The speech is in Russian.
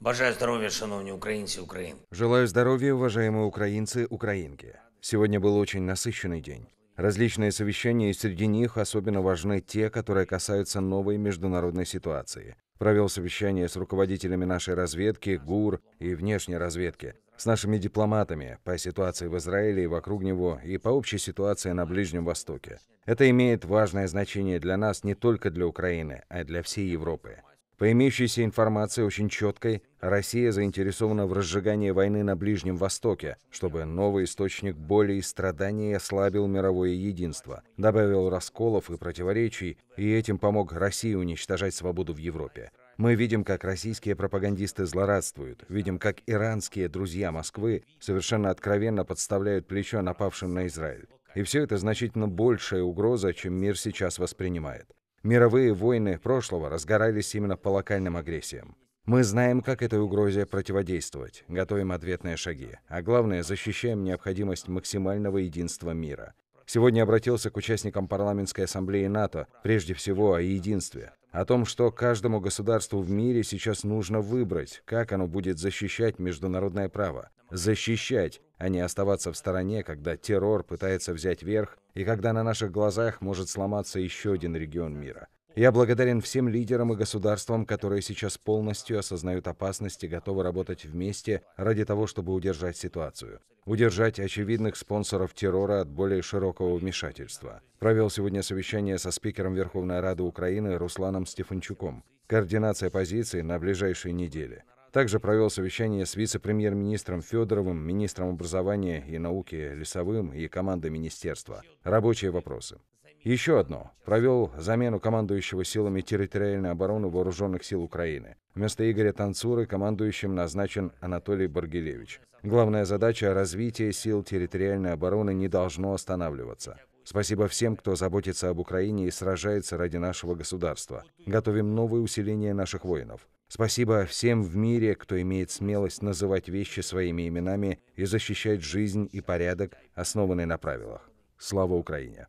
Бажаю здоровья, шановні украинцы и украинки. Желаю здоровья, уважаемые украинцы, украинки. Сегодня был очень насыщенный день. Различные совещания, и среди них особенно важны те, которые касаются новой международной ситуации. Провел совещание с руководителями нашей разведки, ГУР и внешней разведки, с нашими дипломатами по ситуации в Израиле и вокруг него и по общей ситуации на Ближнем Востоке. Это имеет важное значение для нас не только для Украины, а для всей Европы. По имеющейся информации очень четкой, Россия заинтересована в разжигании войны на Ближнем Востоке, чтобы новый источник боли и страданий ослабил мировое единство, добавил расколов и противоречий, и этим помог России уничтожать свободу в Европе. Мы видим, как российские пропагандисты злорадствуют, видим, как иранские друзья Москвы совершенно откровенно подставляют плечо напавшим на Израиль. И все это значительно большая угроза, чем мир сейчас воспринимает. Мировые войны прошлого разгорались именно по локальным агрессиям. Мы знаем, как этой угрозе противодействовать, готовим ответные шаги, а главное, защищаем необходимость максимального единства мира сегодня обратился к участникам парламентской ассамблеи НАТО, прежде всего о единстве, о том, что каждому государству в мире сейчас нужно выбрать, как оно будет защищать международное право. Защищать, а не оставаться в стороне, когда террор пытается взять верх и когда на наших глазах может сломаться еще один регион мира – я благодарен всем лидерам и государствам, которые сейчас полностью осознают опасность и готовы работать вместе ради того, чтобы удержать ситуацию. Удержать очевидных спонсоров террора от более широкого вмешательства. Провел сегодня совещание со спикером Верховной Рады Украины Русланом Стефанчуком. Координация позиций на ближайшие недели. Также провел совещание с вице-премьер-министром Федоровым, министром образования и науки Лесовым и командой министерства. Рабочие вопросы. Еще одно. Провел замену командующего силами территориальной обороны Вооруженных сил Украины. Вместо Игоря Танцуры командующим назначен Анатолий Баргелевич. Главная задача – развитие сил территориальной обороны не должно останавливаться. Спасибо всем, кто заботится об Украине и сражается ради нашего государства. Готовим новые усиления наших воинов. Спасибо всем в мире, кто имеет смелость называть вещи своими именами и защищать жизнь и порядок, основанный на правилах. Слава Украине!